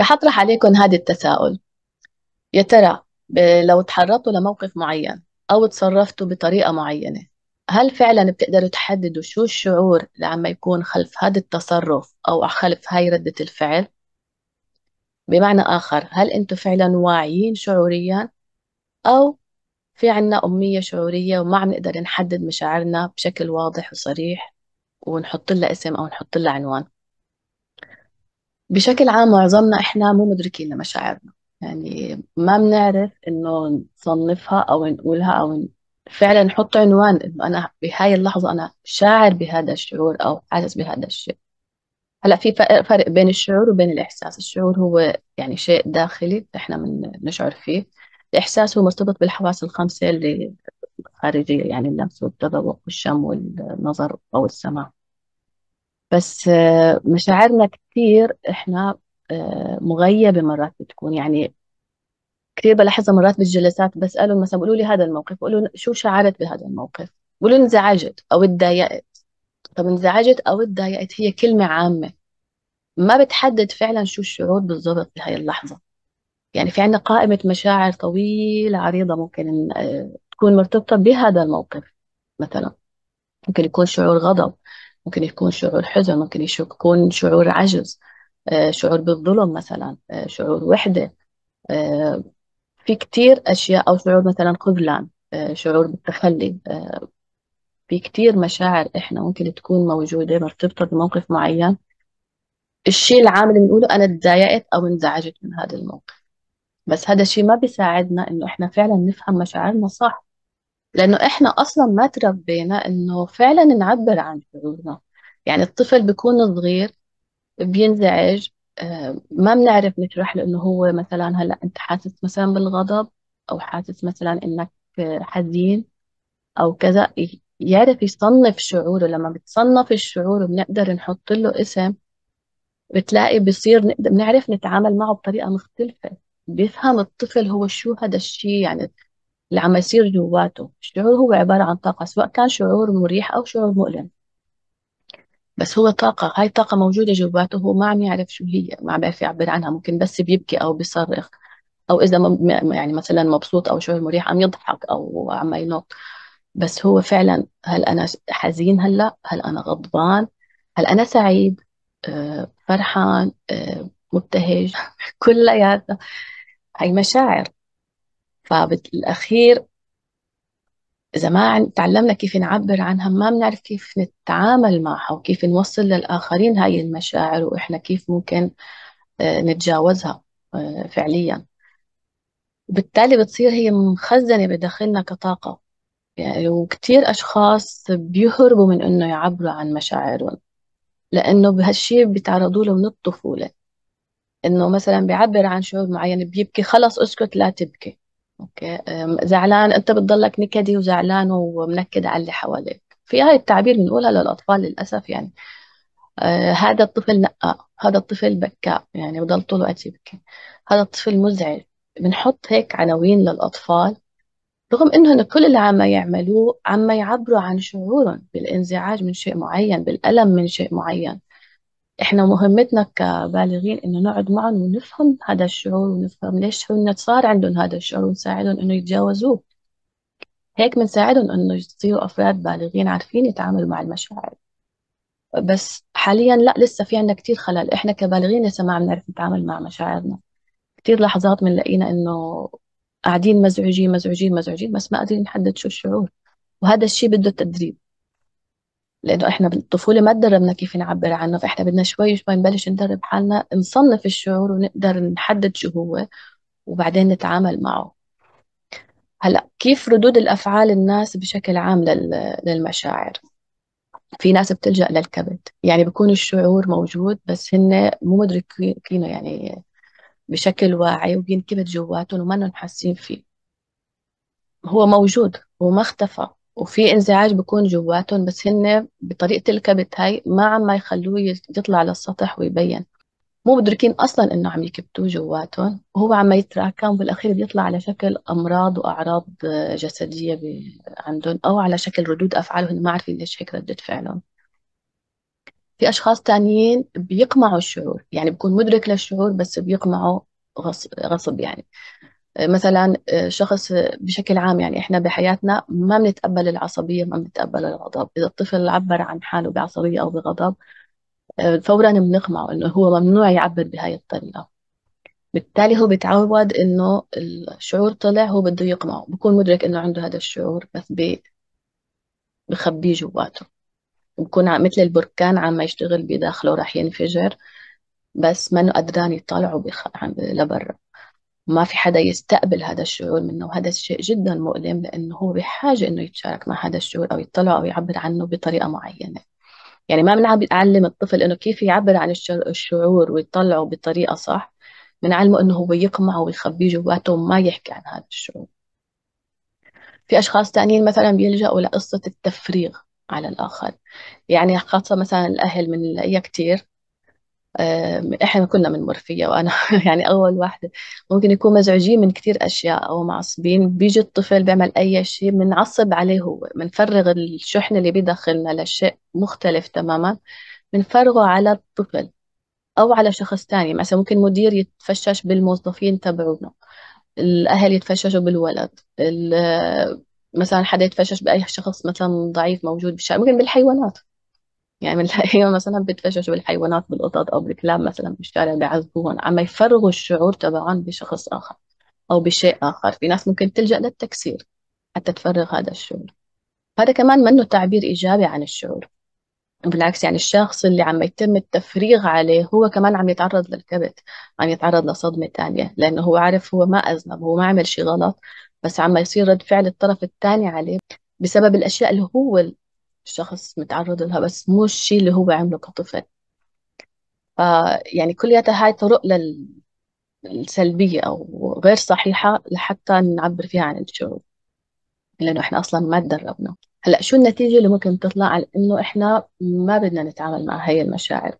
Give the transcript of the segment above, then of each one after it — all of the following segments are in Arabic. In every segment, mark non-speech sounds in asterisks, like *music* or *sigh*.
رح أطرح عليكم هذا التساؤل يا ترى لو تحرضتوا لموقف معين أو تصرفتوا بطريقة معينة هل فعلا بتقدروا تحددوا شو الشعور اللي عم يكون خلف هذا التصرف أو خلف هاي ردة الفعل؟ بمعنى آخر هل أنتم فعلا واعيين شعوريا أو في عنا أمية شعورية وما عم نقدر نحدد مشاعرنا بشكل واضح وصريح ونحط لها اسم أو نحط لها عنوان بشكل عام معظمنا احنا مو مدركين لمشاعرنا يعني ما بنعرف انه نصنفها او نقولها او فعلا نحط عنوان انه انا بهاي اللحظه انا شاعر بهذا الشعور او حاسس بهذا الشيء هلا في فرق بين الشعور وبين الاحساس الشعور هو يعني شيء داخلي احنا بنشعر فيه الاحساس هو مرتبط بالحواس الخمسه اللي خارجيه يعني اللمس والتذوق والشم والنظر او السمع بس آه، مشاعرنا كثير احنا آه، مغيبة مرات بتكون يعني كثير بلاحظها مرات بالجلسات بسألهم مثلا بقولوا لي هذا الموقف بقولوا شو شعرت بهذا الموقف بقولوا انزعجت أو اتضايقت طب انزعجت أو اتضايقت هي كلمة عامة ما بتحدد فعلا شو الشعور بالضبط بهاي اللحظة يعني في عندنا قائمة مشاعر طويلة عريضة ممكن آه، تكون مرتبطة بهذا الموقف مثلا ممكن يكون شعور غضب ممكن يكون شعور حزن ممكن يكون شعور عجز آه، شعور بالظلم مثلا آه، شعور وحدة آه، في كتير أشياء أو شعور مثلا خذلان شعور بالتخلي في كتير مشاعر إحنا ممكن تكون موجودة مرتبطة بموقف معين الشيء العام اللي بنقوله أنا تضايقت أو انزعجت من هذا الموقف بس هذا الشيء ما بيساعدنا إنه إحنا فعلا نفهم مشاعرنا صح لأنه إحنا أصلا ما تربينا إنه فعلا نعبر عن شعورنا يعني الطفل بيكون صغير بينزعج آه، ما بنعرف نشرح له إنه هو مثلا هلأ أنت حاسس مثلا بالغضب أو حاسس مثلا إنك آه، حزين أو كذا يعرف يصنف شعوره لما بتصنف الشعور وبنقدر نحط له اسم بتلاقي بصير بنعرف نتعامل معه بطريقة مختلفة بيفهم الطفل هو شو هذا الشيء يعني اللي عم يصير جواته الشعور هو عبارة عن طاقة سواء كان شعور مريح أو شعور مؤلم بس هو طاقة هاي الطاقة موجودة جواته هو ما عم يعرف شو هي ما عم يعرف يعبر عنها ممكن بس بيبكي أو بيصرخ أو إذا يعني مثلا مبسوط أو شعور مريح عم يضحك أو عم ينط بس هو فعلا هل أنا حزين هلا هل, هل أنا غضبان هل أنا سعيد آه، فرحان آه، مبتهج *laughs* كلياتها هاي مشاعر فبالأخير إذا ما تعلمنا كيف نعبر عنها ما بنعرف كيف نتعامل معها وكيف نوصل للآخرين هاي المشاعر وإحنا كيف ممكن آه، نتجاوزها آه، فعليا وبالتالي بتصير هي مخزنة بداخلنا كطاقة يعني وكثير أشخاص بيهربوا من إنه يعبروا عن مشاعرهم لأنه بهالشيء بيتعرضوا له من الطفولة إنه مثلا بيعبر عن شعور معين بيبكي خلص اسكت لا تبكي اوكي زعلان انت بتضلك نكدي وزعلان ومنكد على اللي حواليك في هاي التعبير بنقولها للاطفال للاسف يعني آه هذا الطفل نقى هذا الطفل بكاء يعني بضل طول الوقت يبكي هذا الطفل مزعج بنحط هيك عناوين للاطفال رغم انهم كل اللي عم يعملوه عم يعبروا عن شعورهم بالانزعاج من شيء معين بالالم من شيء معين إحنا مهمتنا كبالغين إنه نقعد معهم ونفهم هذا الشعور ونفهم ليش هن صار عندهم هذا الشعور ونساعدهم إنه يتجاوزوه هيك بنساعدهم إنه يصيروا أفراد بالغين عارفين يتعاملوا مع المشاعر بس حاليا لا لسه في عندنا كتير خلل إحنا كبالغين لسه ما عم نعرف نتعامل مع مشاعرنا كتير لحظات بنلاقينا إنه قاعدين مزعوجين مزعوجين مزعوجين بس ما قادرين نحدد شو الشعور وهذا الشيء بده تدريب لانه احنا بالطفوله ما تدربنا كيف نعبر عنه فاحنا بدنا شوي شوي نبلش ندرب حالنا نصنف الشعور ونقدر نحدد شو هو وبعدين نتعامل معه هلا كيف ردود الافعال الناس بشكل عام للمشاعر في ناس بتلجأ للكبت يعني بكون الشعور موجود بس هن مو مدركينه يعني بشكل واعي وبينكبت جواتهم وما حاسين فيه هو موجود وما اختفى وفي انزعاج بكون جواتهم بس هن بطريقة الكبت هاي ما عم يخلوه يطلع للسطح ويبين مو مدركين اصلا انه عم يكبتوه جواتهم وهو عم يتراكم بالاخير بيطلع على شكل امراض واعراض جسديه عندهم او على شكل ردود افعال ما عارفين ليش هيك رده فعلهم في اشخاص تانيين بيقمعوا الشعور يعني بكون مدرك للشعور بس بيقمعوا غصب, غصب يعني مثلا آه، شخص بشكل عام يعني احنا بحياتنا ما بنتقبل العصبيه ما بنتقبل الغضب اذا الطفل عبر عن حاله بعصبيه او بغضب آه، فورا بنقمعه انه هو ممنوع يعبر بهاي الطريقه بالتالي هو بتعود انه الشعور طلع هو بده يقمعه بكون مدرك انه عنده هذا الشعور بس بي بخبيه جواته بكون مثل البركان عم يشتغل بداخله راح ينفجر بس منه قدران يطلعه بخ... لبرا ما في حدا يستقبل هذا الشعور منه وهذا الشيء جدا مؤلم لأنه هو بحاجة إنه يتشارك مع هذا الشعور أو يطلع أو يعبر عنه بطريقة معينة يعني ما بنعلم الطفل إنه كيف يعبر عن الشعور ويطلعه بطريقة صح بنعلمه إنه هو يقمعه ويخبيه جواته وما يحكي عن هذا الشعور في أشخاص تانيين مثلا بيلجأوا لقصة التفريغ على الآخر يعني خاصة مثلا الأهل من إياه كتير احنا كلنا بنمر فيها وانا *laughs* يعني اول واحده ممكن يكون مزعوجين من كتير اشياء او معصبين بيجي الطفل بيعمل اي شيء بنعصب عليه هو بنفرغ الشحن اللي بيدخلنا لشيء مختلف تماما بنفرغه على الطفل او على شخص تاني مثلا ممكن مدير يتفشش بالموظفين تبعونه الاهل يتفششوا بالولد آه، مثلا حدا يتفشش باي شخص مثلا ضعيف موجود بالشارع ممكن بالحيوانات يعني بنلاقيهم مثلا بتفشش بالحيوانات بالقطط او بالكلاب مثلا بالشارع بيعذبوهم عم يفرغوا الشعور تبعهم بشخص اخر او بشيء اخر في ناس ممكن تلجا للتكسير حتى تفرغ هذا الشعور هذا كمان منه تعبير ايجابي عن الشعور بالعكس يعني الشخص اللي عم يتم التفريغ عليه هو كمان عم يتعرض للكبت عم يتعرض لصدمة ثانيه لأنه هو عارف هو ما أذنب هو ما عمل شيء غلط بس عم يصير رد فعل الطرف الثاني عليه بسبب الأشياء اللي هو شخص متعرض لها بس مو الشيء اللي هو عمله كطفل يعني كلياتها هاي طرق لل أو غير صحيحة لحتى نعبر فيها عن الشعور لأنه إحنا أصلا ما تدربنا هلا شو النتيجة اللي ممكن تطلع على إنه إحنا ما بدنا نتعامل مع هاي المشاعر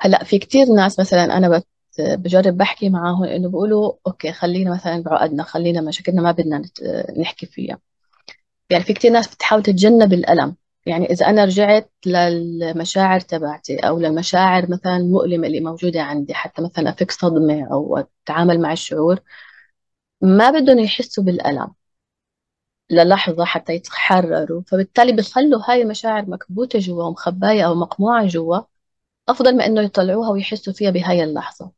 هلا في كتير ناس مثلا أنا بت بجرب بحكي معاهم إنه بقولوا أوكي خلينا مثلا بعقدنا خلينا مشاكلنا ما بدنا نحكي فيها يعني في كتير ناس بتحاول تتجنب الألم يعني إذا أنا رجعت للمشاعر تبعتي أو للمشاعر مثلا المؤلمة اللي موجودة عندي حتى مثلا أفك صدمة أو أتعامل مع الشعور ما بدهم يحسوا بالألم للحظة حتى يتحرروا فبالتالي بيخلوا هاي المشاعر مكبوتة جوا ومخباية أو مقموعة جوا أفضل ما إنه يطلعوها ويحسوا فيها بهاي اللحظة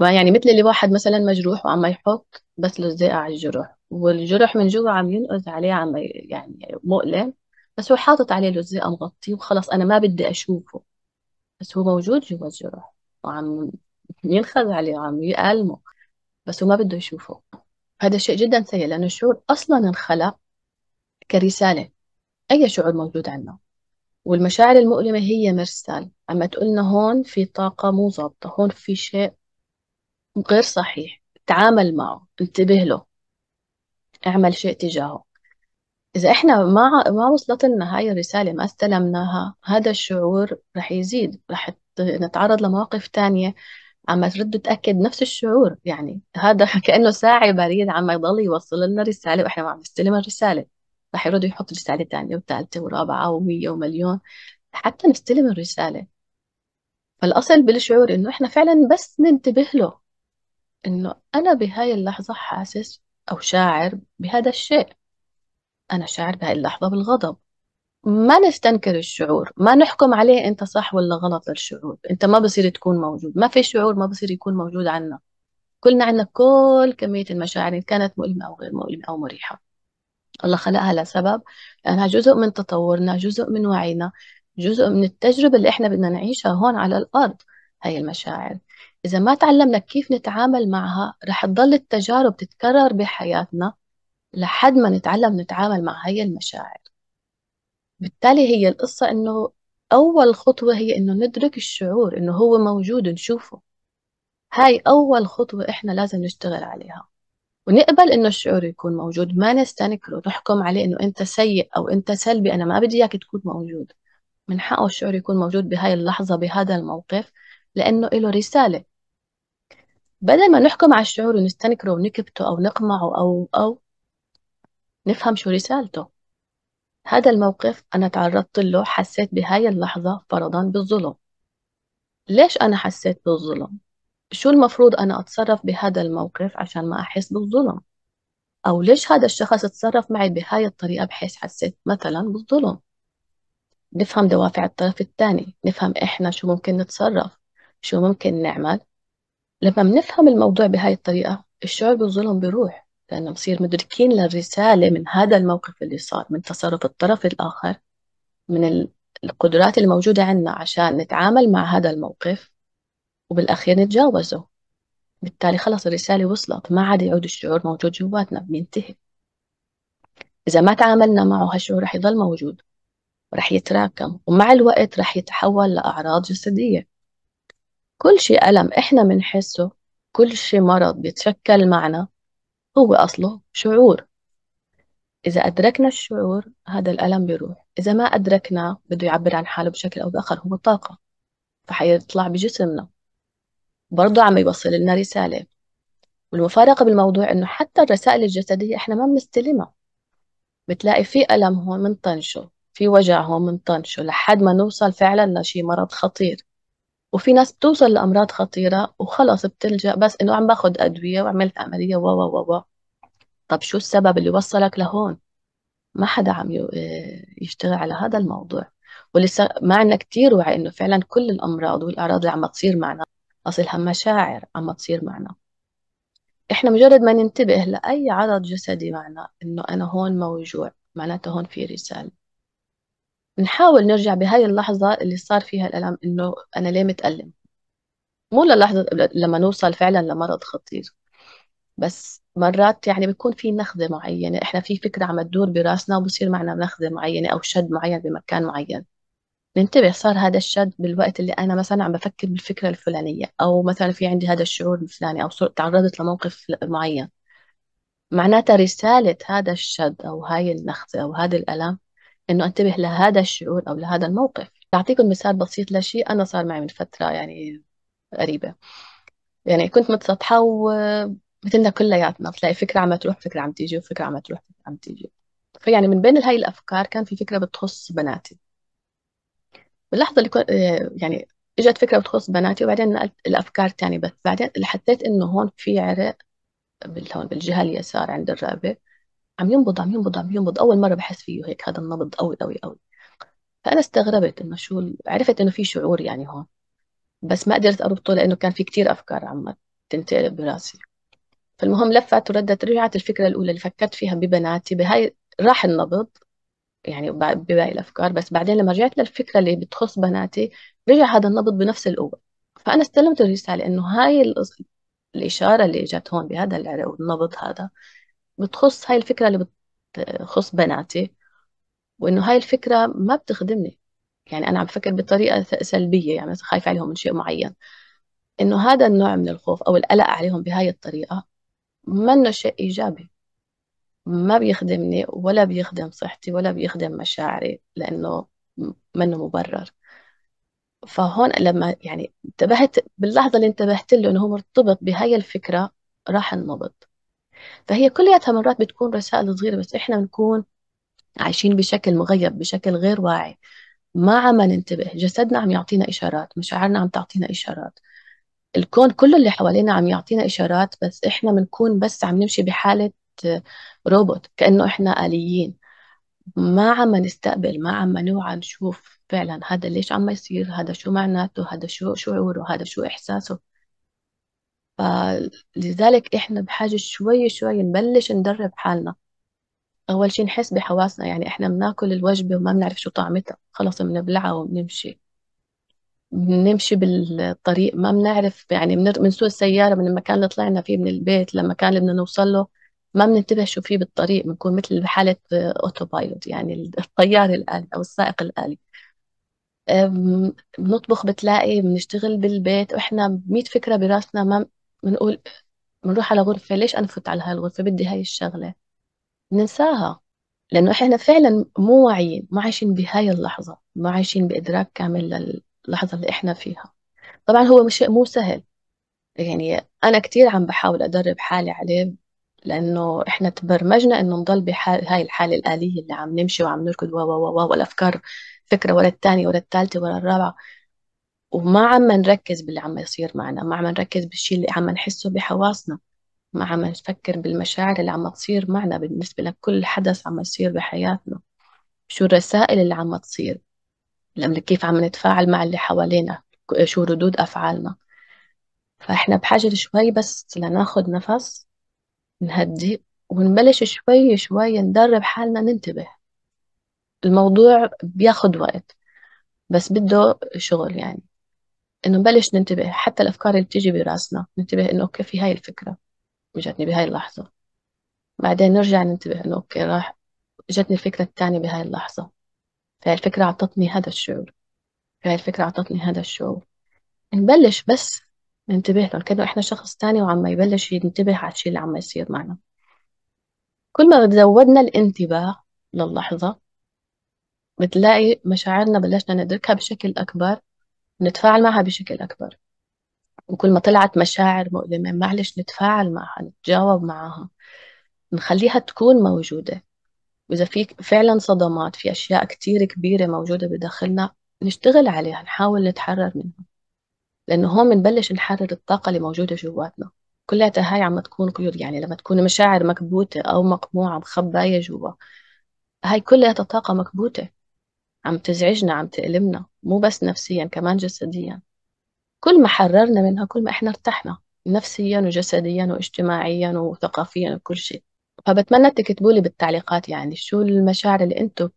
يعني مثل اللي واحد مثلا مجروح وعم يحط بس لزقة على الجرح والجرح من جوا عم ينقذ عليه عم يعني مؤلم بس هو حاطط عليه لزقة مغطيه وخلص أنا ما بدي أشوفه بس هو موجود جوا الجرح وعم ينخز عليه وعم يألمه بس هو ما بده يشوفه هذا الشيء جدا سيء لأنه الشعور أصلا انخلق كرسالة أي شعور موجود عندنا والمشاعر المؤلمة هي مرسال عم تقولنا هون في طاقة مو ظابطة هون في شيء غير صحيح تعامل معه انتبه له اعمل شيء تجاهه إذا إحنا ما ما وصلت لنا هاي الرسالة ما استلمناها هذا الشعور رح يزيد رح نتعرض لمواقف تانية عم ترد تأكد نفس الشعور يعني هذا *laughs* كأنه ساعي بريد عم يضل يوصل لنا رسالة وإحنا ما عم نستلم الرسالة رح يرد يحط رسالة تانية وثالثة ورابعة ومية ومليون حتى نستلم الرسالة فالأصل بالشعور إنه إحنا فعلا بس ننتبه له إنه أنا بهاي اللحظة حاسس أو شاعر بهذا الشيء أنا شاعر بهاي اللحظة بالغضب ما نستنكر الشعور ما نحكم عليه أنت صح ولا غلط للشعور أنت ما بصير تكون موجود ما في شعور ما بصير يكون موجود عنا كلنا عنا كل كمية المشاعر إن كانت مؤلمة أو غير مؤلمة أو مريحة الله خلقها لسبب لأنها جزء من تطورنا جزء من وعينا جزء من التجربة اللي إحنا بدنا نعيشها هون على الأرض هاي المشاعر إذا ما تعلمنا كيف نتعامل معها رح تضل التجارب تتكرر بحياتنا لحد ما نتعلم نتعامل مع هي المشاعر بالتالي هي القصة إنه أول خطوة هي إنه ندرك الشعور إنه هو موجود نشوفه هاي أول خطوة إحنا لازم نشتغل عليها ونقبل إنه الشعور يكون موجود ما نستنكره نحكم عليه إنه أنت سيء أو أنت سلبي أنا ما بدي إياك تكون موجود من حقه الشعور يكون موجود بهاي اللحظة بهذا الموقف لأنه له رسالة بدل ما نحكم على الشعور ونستنكره ونكبته أو نقمعه أو أو نفهم شو رسالته هذا الموقف أنا تعرضت له حسيت بهاي اللحظة فرضا بالظلم ليش أنا حسيت بالظلم؟ شو المفروض أنا أتصرف بهذا الموقف عشان ما أحس بالظلم؟ أو ليش هذا الشخص اتصرف معي بهاي الطريقة بحيث حسيت مثلا بالظلم؟ نفهم دوافع الطرف الثاني نفهم إحنا شو ممكن نتصرف شو ممكن نعمل لما بنفهم الموضوع بهاي الطريقة الشعور بالظلم بيروح لأنه نصير مدركين للرسالة من هذا الموقف اللي صار من تصرف الطرف الآخر من القدرات الموجودة عندنا عشان نتعامل مع هذا الموقف وبالأخير نتجاوزه بالتالي خلص الرسالة وصلت ما عاد يعود الشعور موجود جواتنا بينتهي إذا ما تعاملنا معه هالشعور رح يضل موجود رح يتراكم ومع الوقت رح يتحول لأعراض جسدية كل شيء ألم إحنا بنحسه كل شيء مرض بيتشكل معنا هو أصله شعور إذا أدركنا الشعور هذا الألم بيروح إذا ما أدركنا بده يعبر عن حاله بشكل أو بآخر هو طاقة فحيطلع بجسمنا برضه عم يوصل لنا رسالة والمفارقة بالموضوع إنه حتى الرسائل الجسدية إحنا ما بنستلمها بتلاقي في ألم هون منطنشه في وجع هون منطنشه لحد ما نوصل فعلا لشي مرض خطير وفي ناس بتوصل لأمراض خطيرة وخلص بتلجأ بس إنه عم باخد أدوية وعملت عملية و و و طب شو السبب اللي وصلك لهون ما حدا عم آه، يشتغل على هذا الموضوع ولسه ما عندنا كثير وعي انه فعلا كل الامراض والاعراض اللي عم تصير معنا اصلها مشاعر عم تصير معنا احنا مجرد ما ننتبه لاي عرض جسدي معنا انه انا هون موجوع معناته هون في رساله نحاول نرجع بهاي اللحظه اللي صار فيها الالم انه انا ليه متالم مو للحظه لما نوصل فعلا لمرض خطير بس مرات يعني بيكون في نخذة معينة احنا في فكرة عم تدور براسنا وبصير معنا نخذة معينة او شد معين بمكان معين ننتبه صار هذا الشد بالوقت اللي انا مثلا عم بفكر بالفكرة الفلانية او مثلا في عندي هذا الشعور الفلاني او تعرضت لموقف معين معناتها رسالة هذا الشد او هاي النخذة او هذا الألم انه انتبه لهذا الشعور او لهذا الموقف تعطيكم مثال بسيط لشيء أنا صار معي من فترة يعني قريبة يعني كنت متسطحة و مثلنا كلياتنا بتلاقي فكرة عم تروح فكرة عم تيجي وفكرة عم تروح فكرة عم تيجي فيعني من بين هاي الأفكار كان في فكرة بتخص بناتي باللحظة اللي آه، يعني اجت فكرة بتخص بناتي وبعدين نقلت الأفكار تاني بس بعدين حسيت إنه هون في عرق هون بالجهة اليسار عند الرقبة عم ينبض عم ينبض عم ينبض أول مرة بحس فيه هيك هذا النبض قوي قوي قوي فأنا استغربت إنه شو عرفت إنه في شعور يعني هون بس ما قدرت أربطه لأنه كان في كتير أفكار عم تنتقل براسي فالمهم لفت وردت رجعت الفكرة الأولى اللي فكرت فيها ببناتي بهاي راح النبض يعني بباقي الأفكار بس بعدين لما رجعت للفكرة اللي بتخص بناتي رجع هذا النبض بنفس القوة فأنا استلمت الرسالة إنه هاي الإشارة اللي إجت هون بهذا العرق والنبض هذا بتخص هاي الفكرة اللي بتخص بناتي وإنه هاي الفكرة ما بتخدمني يعني أنا عم بفكر بطريقة سلبية يعني خايف عليهم من شيء معين إنه هذا النوع من الخوف أو القلق عليهم بهاي الطريقة منه شيء إيجابي ما بيخدمني ولا بيخدم صحتي ولا بيخدم مشاعري لأنه منه مبرر فهون لما يعني انتبهت باللحظة اللي انتبهت له إنه هو مرتبط بهاي الفكرة راح النبض فهي كلياتها مرات بتكون رسائل صغيرة بس إحنا بنكون عايشين بشكل مغيب بشكل غير واعي ما عم ننتبه جسدنا عم يعطينا إشارات مشاعرنا عم تعطينا إشارات الكون كله اللي حوالينا عم يعطينا إشارات بس إحنا بنكون بس عم نمشي بحالة روبوت آه، كأنه إحنا آليين ما عم نستقبل ما عم نوعى نشوف فعلا هذا ليش عم يصير هذا شو معناته هذا شو شعوره هذا شو إحساسه فلذلك إحنا بحاجة شوي شوي نبلش ندرب حالنا أول شيء نحس بحواسنا يعني إحنا بناكل الوجبة وما بنعرف شو طعمتها خلص بنبلعها وبنمشي بنمشي بالطريق ما بنعرف يعني بنسوق السيارة من المكان اللي طلعنا فيه من البيت للمكان اللي بدنا نوصل له ما بننتبه شو فيه بالطريق بنكون مثل بحالة أوتو بايلوت يعني الطيار الآلي أو السائق الآلي بنطبخ بتلاقي بنشتغل بالبيت وإحنا مية فكرة براسنا ما بنقول بنروح على غرفة ليش أنا فوت على هاي الغرفة بدي هاي الشغلة بننساها لأنه إحنا فعلا مو واعيين مو عايشين بهاي اللحظة مو عايشين بإدراك كامل لل... اللحظة اللي إحنا فيها طبعا هو مش مو سهل يعني أنا كتير عم بحاول أدرب حالي عليه لأنه إحنا تبرمجنا إنه نضل بحال هاي الحالة الآلية اللي عم نمشي وعم نركض و و و والأفكار فكرة ولا الثانية ولا الثالثة ولا الرابعة وما عم نركز باللي عم يصير معنا ما عم نركز بالشيء اللي عم نحسه بحواسنا ما عم نفكر بالمشاعر اللي عم تصير معنا بالنسبة لكل حدث عم يصير بحياتنا شو الرسائل اللي عم تصير كيف عم نتفاعل مع اللي حوالينا شو ردود أفعالنا فإحنا بحاجة شوي بس لناخد نفس نهدي ونبلش شوي شوي ندرب حالنا ننتبه الموضوع بياخد وقت بس بده شغل يعني انه نبلش ننتبه حتى الافكار اللي بتيجي براسنا ننتبه انه اوكي في هاي الفكره اجتني بهاي اللحظه بعدين نرجع ننتبه انه اوكي راح اجتني الفكره الثانيه بهاي اللحظه فهي الفكرة عطتني هذا الشعور فهي الفكرة عطتني هذا الشعور نبلش بس ننتبه له كأنه إحنا شخص تاني وعم يبلش ينتبه على الشيء اللي عم يصير معنا كل ما زودنا الانتباه للحظة بتلاقي مشاعرنا بلشنا ندركها بشكل أكبر نتفاعل معها بشكل أكبر وكل ما طلعت مشاعر مؤلمة معلش نتفاعل معها نتجاوب معها نخليها تكون موجودة وإذا في فعلا صدمات في أشياء كتير كبيرة موجودة بداخلنا نشتغل عليها نحاول نتحرر منها لأنه هون بنبلش نحرر الطاقة اللي موجودة جواتنا كلها هاي عم تكون قيود يعني لما تكون مشاعر مكبوتة أو مقموعة مخباية جوا هاي كلها طاقة مكبوتة عم تزعجنا عم تألمنا مو بس نفسيا كمان جسديا كل ما حررنا منها كل ما احنا ارتحنا نفسيا وجسديا واجتماعيا وثقافيا وكل شيء فبتمنى تكتبوا لي بالتعليقات يعني شو المشاعر اللي انتم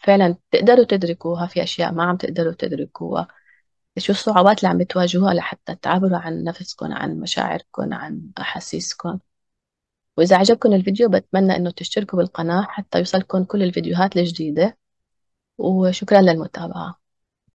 فعلا بتقدروا تدركوها في اشياء ما عم تقدروا تدركوها شو الصعوبات اللي عم بتواجهوها لحتى تعبروا عن نفسكم عن مشاعركم عن احاسيسكم واذا عجبكم الفيديو بتمنى انه تشتركوا بالقناة حتى يوصلكم كل الفيديوهات الجديدة وشكرا للمتابعة